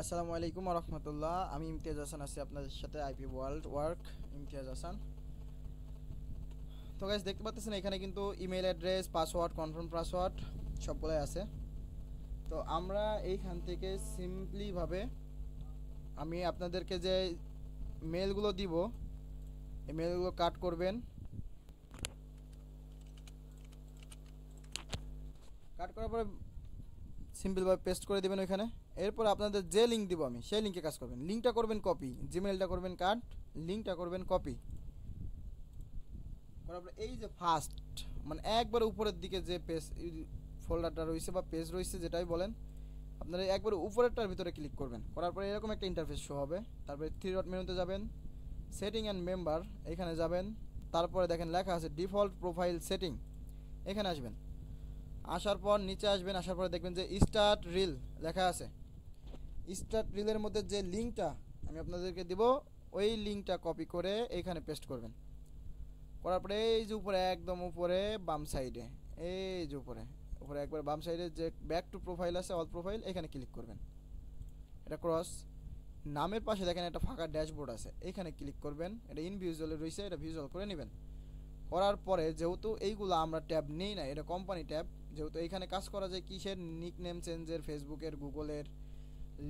আসসালামু আলাইকুম রহমতুল্লাহ আমি ইমতিয়াজ হাসান আছি আপনাদের সাথে IP world work Imtiaz Hasan তো গাছ দেখতে পাচ্ছেন এখানে কিন্তু email address password confirm password সবগুলোই আছে তো আমরা এইখান থেকে সিম্পলিভাবে আমি আপনাদেরকে যে মেলগুলো দিব এই মেলগুলো কাট করবেন কাট করার পরে সিম্পলভাবে পেস্ট করে দেবেন ওইখানে এরপর আপনাদের যে লিঙ্ক দিব আমি সেই লিঙ্কে কাজ করবেন লিঙ্কটা করবেন কপি জিমেলটা করবেন কাট লিঙ্কটা করবেন কপি করার এই যে ফার্স্ট মানে একবার উপরের দিকে যে পেজ ফোল্ডারটা রয়েছে বা পেজ রয়েছে যেটাই বলেন আপনারা একবার উপরেরটার ভিতরে ক্লিক করবেন করার পরে এরকম একটা ইন্টারফেস শো হবে তারপরে থ্রি ডট মেনুতে যাবেন সেটিং অ্যান্ড মেম্বার এখানে যাবেন তারপরে দেখেন লেখা আছে ডিফল্ট প্রোফাইল সেটিং এখানে আসবেন আসার পর নিচে আসবেন আসার পরে দেখবেন যে স্টার্ট রিল লেখা আছে স্টার্ট রিলের মধ্যে যে লিঙ্কটা আমি আপনাদেরকে দেব ওই লিঙ্কটা কপি করে এইখানে পেস্ট করবেন করার পরে এই যে উপরে একদম উপরে বাম সাইডে এই যে উপরে উপরে একবার বাম সাইডে যে ব্যাক টু প্রোফাইল আছে অল প্রোফাইল এখানে ক্লিক করবেন এটা ক্রস নামের পাশে দেখেন একটা ফাঁকা ড্যাশবোর্ড আছে এখানে ক্লিক করবেন এটা ইনভিজুয়ালে রয়েছে এটা ভিজুয়াল করে নেবেন করার পরে যেহেতু এইগুলো আমরা ট্যাব নিই না এটা কোম্পানি ট্যাব যেহেতু এখানে কাজ করা যায় কিসের নিক নেম চেঞ্জের ফেসবুকের গুগলের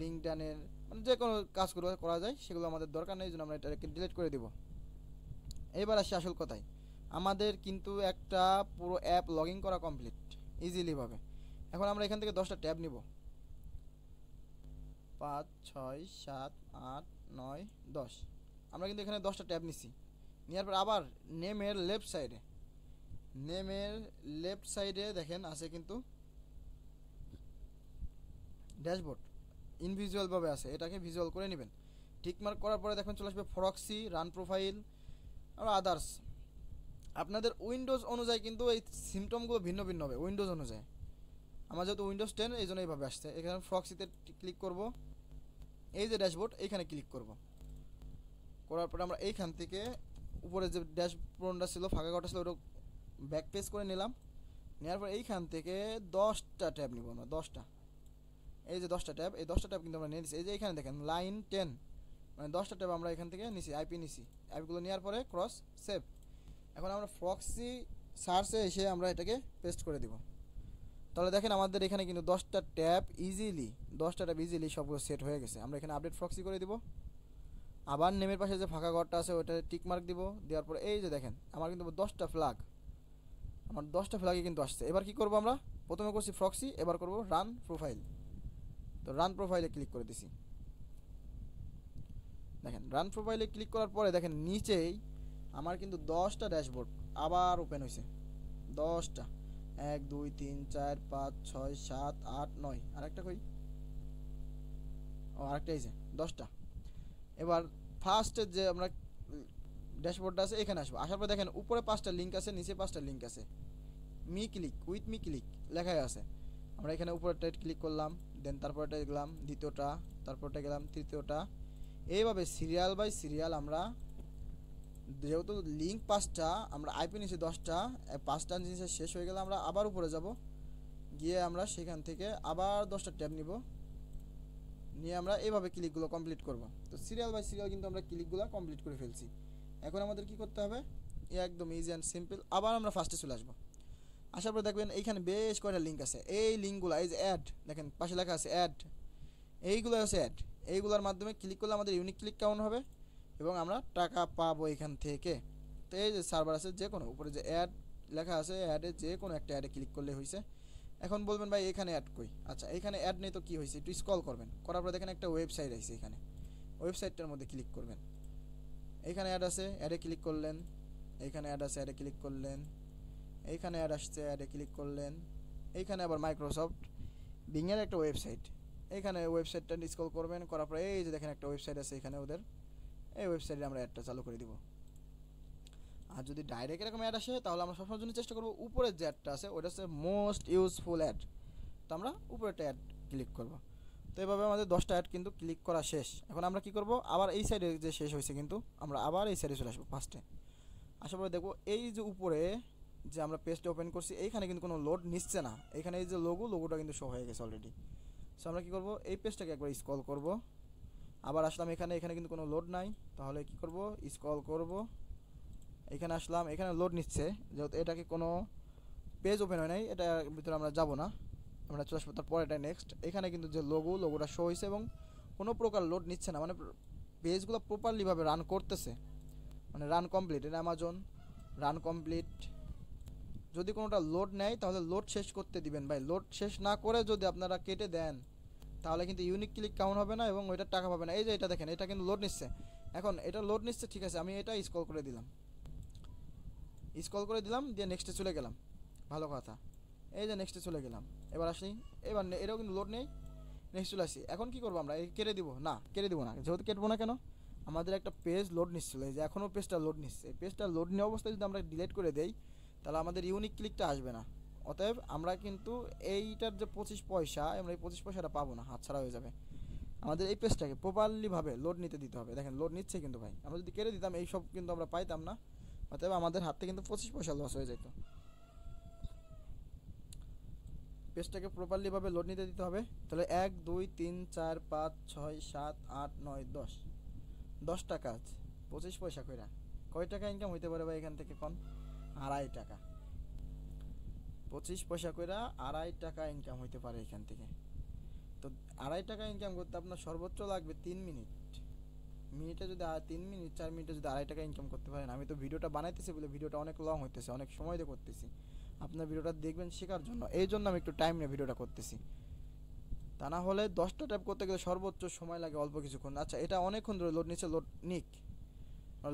লিঙ্কডানের মানে যে কোনো কাজগুলো করা যায় সেগুলো আমাদের দরকার নেই জন্য আমরা এটাকে ডিলিট করে দেবো এবার আসি আসল কথায় আমাদের কিন্তু একটা পুরো অ্যাপ লগ ইন করা কমপ্লিট ইজিলিভাবে এখন আমরা এখান থেকে দশটা ট্যাব নিব পাঁচ ছয় সাত আট নয় দশ আমরা কিন্তু এখানে দশটা ট্যাব নিছি নেওয়ার পর আবার নেমের লেফট সাইডে নেমের লেফট সাইডে দেখেন আছে কিন্তু ড্যাশবোর্ড ইনভিজুয়ালভাবে আছে এটাকে ভিজুয়াল করে নেবেন টিকমার্ক করার পরে দেখুন চলে আসবে ফরক্সি রান প্রোফাইল আর আদার্স আপনাদের উইন্ডোজ অনুযায়ী কিন্তু এই সিমটমগুলো ভিন্ন ভিন্ন হবে উইন্ডোজ অনুযায়ী আমার যেহেতু উইন্ডোজ টেন এই জন্য এইভাবে আসছে এখানে ফ্রক্সিতে ক্লিক করব এই যে ড্যাশবোর্ড এইখানে ক্লিক করব করার পরে আমরা এইখান থেকে উপরে যে ড্যাশবোর্ডটা ছিল ফাঁকা কটা ছিল ওটা ব্যাক পেজ করে নিলাম নেওয়ার পর এইখান থেকে দশটা ট্যাব নিব আমরা দশটা এই যে দশটা ট্যাব এই দশটা ট্যাব কিন্তু আমরা নিয়ে নিছি এই যে এখানে দেখেন লাইন টেন মানে দশটা ট্যাব আমরা এখান থেকে নিছি আইপি নিছি আইপিগুলো নেওয়ার পরে ক্রস সেভ এখন আমরা ফ্রক্সি সার্চে এসে আমরা এটাকে পেস্ট করে দিব তাহলে দেখেন আমাদের এখানে কিন্তু দশটা ট্যাব ইজিলি দশটা ট্যাব ইজিলি সবগুলো সেট হয়ে গেছে আমরা এখানে আপডেট ফ্রক্সি করে দিব আবার নেমের পাশে যে ফাঁকা ঘরটা আছে ওটা টিক মার্ক দিব দেওয়ার পরে এই যে দেখেন আমার কিন্তু দশটা ফ্ল্যাগ আমার দশটা ফ্ল্যাগে কিন্তু আসছে এবার কি করব আমরা প্রথমে করছি ফ্রক্সি এবার করব রান প্রোফাইল তো রান প্রোফাইলে ক্লিক করে দিছি দেখেন রান প্রোফাইলে ক্লিক করার পরে দেখেন নিচেই আমার কিন্তু দশটা ড্যাশবোর্ড আবার ওপেন হয়েছে দশটা এক দুই তিন চার পাঁচ ছয় সাত আট নয় আর একটা কই ও আরেকটা এসে দশটা এবার ফার্স্টে যে আমরা ড্যাশবোর্ডটা আছে এখানে আসবো আসার পর দেখেন উপরে পাঁচটা লিঙ্ক আছে নিচে পাঁচটা লিঙ্ক আছে me click with me click লেখাই আছে আমরা এখানে উপরে টাইট ক্লিক করলাম দেন তারপরটা গেলাম দ্বিতীয়টা তারপরটা গেলাম তৃতীয়টা এইভাবে সিরিয়াল বাই সিরিয়াল আমরা যেহেতু লিঙ্ক পাঁচটা আমরা আইপি নিচে দশটা পাঁচটা জিনিসের শেষ হয়ে গেলে আমরা আবার উপরে যাব গিয়ে আমরা সেখান থেকে আবার দশটা ট্যাব নিব নিয়ে আমরা এইভাবে ক্লিকগুলো কমপ্লিট করব তো সিরিয়াল বাই সিরিয়াল কিন্তু আমরা ক্লিকগুলো কমপ্লিট করে ফেলছি এখন আমাদের কি করতে হবে একদম ইজি অ্যান্ড সিম্পল আবার আমরা ফার্স্টে চলে আসবো আসার পরে দেখবেন এইখানে বেশ কয়টা লিঙ্ক আছে এই লিঙ্কগুলো এই যে অ্যাড দেখেন পাশে লেখা আছে অ্যাড এইগুলো হচ্ছে অ্যাড এইগুলোর মাধ্যমে ক্লিক করলে আমাদের ইউনিক ক্লিক কেমন হবে এবং আমরা টাকা পাবো এখান থেকে তো এই যে সার্ভার আছে যে কোনো উপরে যে অ্যাড লেখা আছে অ্যাডে যে কোনো একটা অ্যাডে ক্লিক করলে হয়েছে এখন বলবেন ভাই এখানে অ্যাড কই আচ্ছা এখানে অ্যাড নেই তো কী হয়েছে একটু স্কল করবেন করার পরে দেখেন একটা ওয়েবসাইট আছে এখানে ওয়েবসাইটটার মধ্যে ক্লিক করবেন এখানে অ্যাড আছে অ্যাডে ক্লিক করলেন এখানে অ্যাড আছে অ্যাডে ক্লিক করলেন এইখানে অ্যাড আসছে অ্যাডে ক্লিক করলেন এইখানে আবার মাইক্রোসফট বিংয়ের একটা ওয়েবসাইট এইখানে ওয়েবসাইটটা ডিসকল করবেন করার পরে এই যে দেখেন একটা ওয়েবসাইট আছে এখানে ওদের এই ওয়েবসাইটে আমরা অ্যাডটা চালু করে দিব আর যদি ডাইরেক্ট এরকম অ্যাড আসে তাহলে আমরা সবসময় জন্য চেষ্টা করবো উপরের যে অ্যাডটা আছে ওটা হচ্ছে মোস্ট ইউজফুল অ্যাড তো আমরা উপরেরটা অ্যাড ক্লিক করব তো এভাবে আমাদের দশটা অ্যাড কিন্তু ক্লিক করা শেষ এখন আমরা কি করব আবার এই সাইডে যে শেষ হয়েছে কিন্তু আমরা আবার এই সাইডে চলে আসবো ফার্স্টে আসার পরে দেখবো এই যে উপরে যে আমরা পেজটা ওপেন করছি এইখানে কিন্তু কোনো লোড নিচ্ছে না এখানে এই যে লোগো লোগোটা কিন্তু শো হয়ে গেছে অলরেডি সো আমরা কী করবো এই পেজটাকে একবার স্কল করব আবার আসলাম এখানে এখানে কিন্তু কোনো লোড নাই তাহলে কি করব স্কল করব এখানে আসলাম এখানে লোড নিচ্ছে যেহেতু এটাকে কোনো পেজ ওপেন হয় নাই এটার ভিতরে আমরা যাব না আমরা চলে আসবো তারপর এটা নেক্সট এখানে কিন্তু যে লোগো লোগোটা শো হয়েছে এবং কোনো প্রকার লোড নিচ্ছে না মানে পেজগুলো প্রপারলিভাবে রান করতেছে মানে রান কমপ্লিট এটা অ্যামাজন রান কমপ্লিট যদি কোনোটা লোড নেয় তাহলে লোড শেষ করতে দিবেন ভাই লোড শেষ না করে যদি আপনারা কেটে দেন তাহলে কিন্তু ইউনিক ক্লিক কাউন্ট হবে না এবং ওইটা টাকা পাবে না এই যে এটা দেখেন এটা কিন্তু লোড নিচ্ছে এখন এটা লোড নিচ্ছে ঠিক আছে আমি এটা স্কল করে দিলাম স্কল করে দিলাম দিয়ে নেক্সটে চলে গেলাম ভালো কথা এই যে নেক্সটে চলে গেলাম এবার আসি এবার এটাও কিন্তু লোড নেই নেক্সট চলে আসি এখন কি করবো আমরা কেটে দিব না কেটে দিব না যেহেতু কেটবো না কেন আমাদের একটা পেজ লোড নিচ্ছিল এই যে এখনও পেজটা লোড নিচ্ছে পেজটা লোড নেওয়া অবস্থায় যদি আমরা ডিলেট করে দেই তাহলে আমাদের ইউনিক ক্লিকটা আসবে না অতএব আমরা কিন্তু এইটার যে পঁচিশ পয়সা আমরা এই পঁচিশ পয়সাটা পাবো না হাতছাড়া হয়ে যাবে আমাদের এই পেজটাকে প্রপারলিভাবে লোড নিতে দিতে হবে দেখেন লোড নিচ্ছে কিন্তু ভাই আমরা যদি কেড়ে দিতাম এই সব কিন্তু আমরা পাইতাম না অতএব আমাদের হাতে কিন্তু পঁচিশ পয়সা লস হয়ে যেত পেজটাকে প্রপারলিভাবে লোড নিতে দিতে হবে তাহলে এক দুই তিন চার পাঁচ ছয় সাত আট নয় দশ দশটা কাজ পঁচিশ পয়সা কইরা কয় টাকা ইনকাম হইতে পারে ভাই এখান থেকে কন আড়াই টাকা পঁচিশ পয়সা করে আড়াই টাকা ইনকাম হইতে পারে এখান থেকে তো আড়াই টাকা ইনকাম করতে আপনার সর্বোচ্চ লাগবে তিন মিনিট মিনিটে যদি তিন মিনিট চার মিনিটে যদি আড়াই টাকা ইনকাম করতে পারেন আমি তো ভিডিওটা বানাইতেছি বলে ভিডিওটা অনেক লং হইতেছে অনেক সময় দিয়ে করতেছি আপনার ভিডিওটা দেখবেন শেখার জন্য এই জন্য আমি একটু টাইম নিয়ে ভিডিওটা করতেছি তা না হলে দশটা ট্যাপ করতে গেলে সর্বোচ্চ সময় লাগে অল্প কিছুক্ষণ আচ্ছা এটা অনেকক্ষণ ধরে লোড নিচ্ছে লোড নিক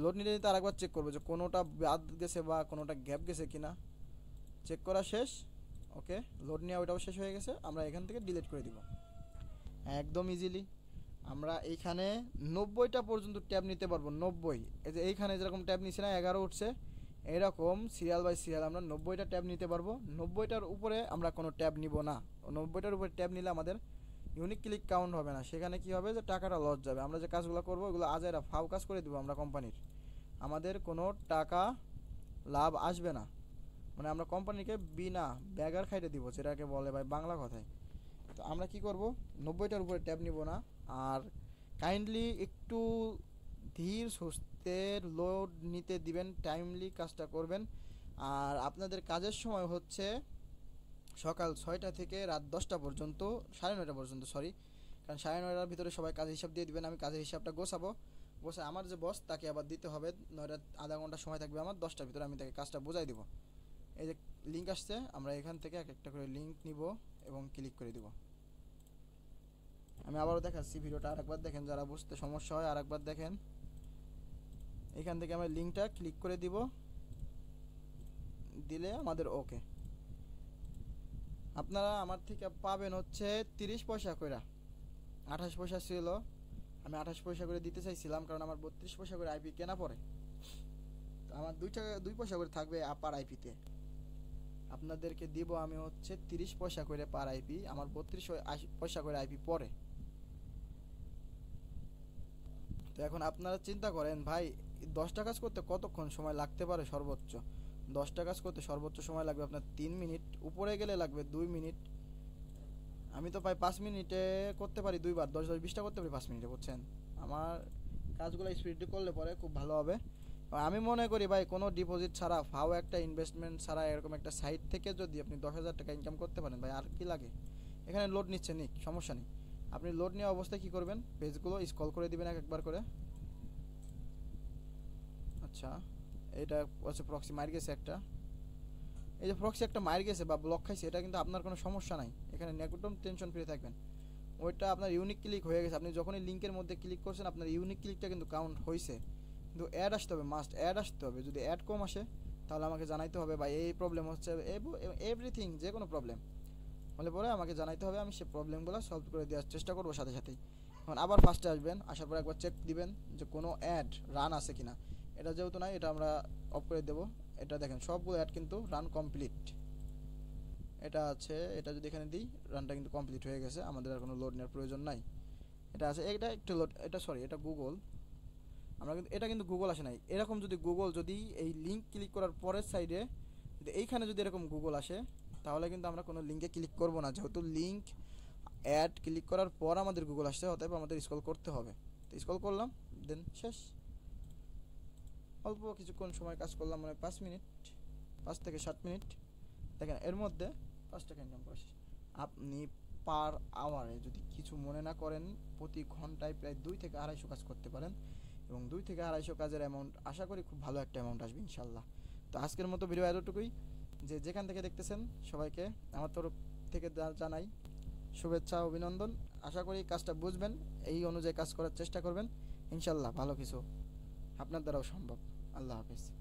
লোড মানে নিতে নিতে আরেকবার চেক করবো যে কোনোটা বাদ গেছে বা কোনোটা গ্যাপ গেছে কিনা চেক করা শেষ ওকে লোড নেওয়া ওইটাও শেষ হয়ে গেছে আমরা এখান থেকে ডিলিট করে দিব একদম ইজিলি আমরা এইখানে নব্বইটা পর্যন্ত ট্যাব নিতে পারবো নব্বই এই যে এইখানে যেরকম ট্যাব নিচ্ছে না এগারো উঠছে এরকম সিরিয়াল বাই সিরিয়াল আমরা নব্বইটা ট্যাব নিতে পারবো নব্বইটার উপরে আমরা কোনো ট্যাব নিব না নব্বইটার উপরে ট্যাব নিলে আমাদের ইউনিক ক্লিক কাউন্ট হবে না সেখানে কি হবে যে টাকাটা লস যাবে আমরা যে কাজগুলো করবো ওগুলো আজেরা ফাউ কাজ করে দেবো আমরা কোম্পানির আমাদের কোনো টাকা লাভ আসবে না মানে আমরা কোম্পানিকে বিনা ব্যাগার খাইতে দিব যেটাকে বলে ভাই বাংলা কথায় তো আমরা কি করব নব্বইটার উপরে ট্যাব নিব না আর কাইন্ডলি একটু ধীর সুস্থের লোড নিতে দিবেন টাইমলি কাজটা করবেন আর আপনাদের কাজের সময় হচ্ছে সকাল ছয়টা থেকে রাত দশটা পর্যন্ত সাড়ে নয়টা পর্যন্ত সরি কারণ সাড়ে নয়টার ভিতরে সবাই কাজের হিসাব দিয়ে দিবেন আমি কাজের হিসাবটা গোছাবো বসে আমার যে বস তাকে আবার দিতে হবে নয়টা আধা ঘন্টা সময় থাকবে আমার দশটার ভিতরে আমি তাকে কাজটা বোঝাই দেবো এই যে লিঙ্ক আসছে আমরা এখান থেকে এক একটা করে লিঙ্ক নিব এবং ক্লিক করে দেবো আমি আবারও দেখাচ্ছি ভিডিওটা আরেকবার দেখেন যারা বুঝতে সমস্যা হয় আরেকবার দেখেন এখান থেকে আমরা লিঙ্কটা ক্লিক করে দিব দিলে আমাদের ওকে আপনারা আমার থেকে পাবেন হচ্ছে তিরিশ পয়সা করে আঠাশ পয়সা ছিল আমি আঠাশ পয়সা করে দিতে চাইছিলাম কারণ আমার বত্রিশ পয়সা করে আইপি কেনা পড়ে আমার দুই টাকা দুই পয়সা করে থাকবে পার আইপিতে আপনাদেরকে দিব আমি হচ্ছে তিরিশ পয়সা করে পার আইপি আমার বত্রিশ পয়সা করে আইপি পরে তো এখন আপনারা চিন্তা করেন ভাই দশটা কাজ করতে কতক্ষণ সময় লাগতে পারে সর্বোচ্চ দশটা কাজ করতে সর্বোচ্চ সময় লাগবে আপনার তিন মিনিট উপরে গেলে লাগবে দুই মিনিট আমি তো প্রায় পাঁচ মিনিটে করতে পারি দুইবার দশ দশ বিশটা করতে পারি পাঁচ মিনিটে বুঝছেন আমার কাজগুলো স্পিড করলে পরে খুব ভালো হবে আমি মনে করি ভাই কোনো ডিপোজিট ছাড়া ফাও একটা ইনভেস্টমেন্ট ছাড়া এরকম একটা সাইট থেকে যদি আপনি দশ হাজার টাকা ইনকাম করতে পারেন ভাই আর কি লাগে এখানে লোড নিচ্ছে নিক সমস্যা নেই আপনি লোড নেওয়া অবস্থায় কী করবেন পেজগুলো স্কল করে দিবেন এক একবার করে আচ্ছা এটা হচ্ছে প্রক্সি মার গেছে একটা এই যে প্রক্সি একটা মার গেছে বা ব্লক খাইছে এটা কিন্তু আপনার কোনো সমস্যা নাই এখানে একদম টেনশন ফ্রি থাকবেন ওইটা আপনার ইউনিক ক্লিক হয়ে গেছে আপনি যখনই লিঙ্কের মধ্যে ক্লিক করছেন আপনার ইউনিক ক্লিকটা কিন্তু কাউন্ট হয়েছে কিন্তু অ্যাড আসতে হবে মাস্ট অ্যাড আসতে হবে যদি অ্যাড কম আসে তাহলে আমাকে জানাইতে হবে বা এই প্রবলেম হচ্ছে এভরিথিং যে কোনো প্রবলেম হলে পরে আমাকে জানাইতে হবে আমি সে প্রবলেমগুলো সলভ করে দেওয়ার চেষ্টা করবো সাথে সাথেই এখন আবার ফার্স্টে আসবেন আসার পর একবার চেক দিবেন যে কোনো অ্যাড রান আছে কিনা এটা যেহেতু নাই এটা আমরা অফ করে দেব এটা দেখেন সবগুলো অ্যাড কিন্তু রান কমপ্লিট এটা আছে এটা যদি এখানে দিই রানটা কিন্তু কমপ্লিট হয়ে গেছে আমাদের আর কোনো লোড নেওয়ার প্রয়োজন নাই এটা আছে এটা একটু লোড এটা সরি এটা গুগল আমরা কিন্তু এটা কিন্তু গুগল আসে নাই এরকম যদি গুগল যদি এই লিঙ্ক ক্লিক করার পরের সাইডে যদি এইখানে যদি এরকম গুগল আসে তাহলে কিন্তু আমরা কোনো লিঙ্কে ক্লিক করব না যেহেতু লিঙ্ক অ্যাড ক্লিক করার পর আমাদের গুগল আসতে অতএব আমাদের স্কল করতে হবে তো স্কল করলাম দেন শেষ অল্প কিছুক্ষণ সময় কাজ করলাম মানে পাঁচ মিনিট পাঁচ থেকে সাত মিনিট দেখেন এর মধ্যে পাঁচ টাকা ইনকাম করেছি আপনি পার আওয়ারে যদি কিছু মনে না করেন প্রতি ঘন্টায় প্রায় দুই থেকে আড়াইশো কাজ করতে পারেন এবং দুই থেকে আড়াইশো কাজের অ্যামাউন্ট আশা করি খুব ভালো একটা অ্যামাউন্ট আসবে ইনশাল্লাহ তো আজকের মতো ভিডিও এতটুকুই যে যেখান থেকে দেখতেছেন সবাইকে আমার তরফ থেকে জানাই শুভেচ্ছা অভিনন্দন আশা করি কাজটা বুঝবেন এই অনুযায়ী কাজ করার চেষ্টা করবেন ইনশাল্লাহ ভালো কিছু আপনার দ্বারাও সম্ভব I love lover's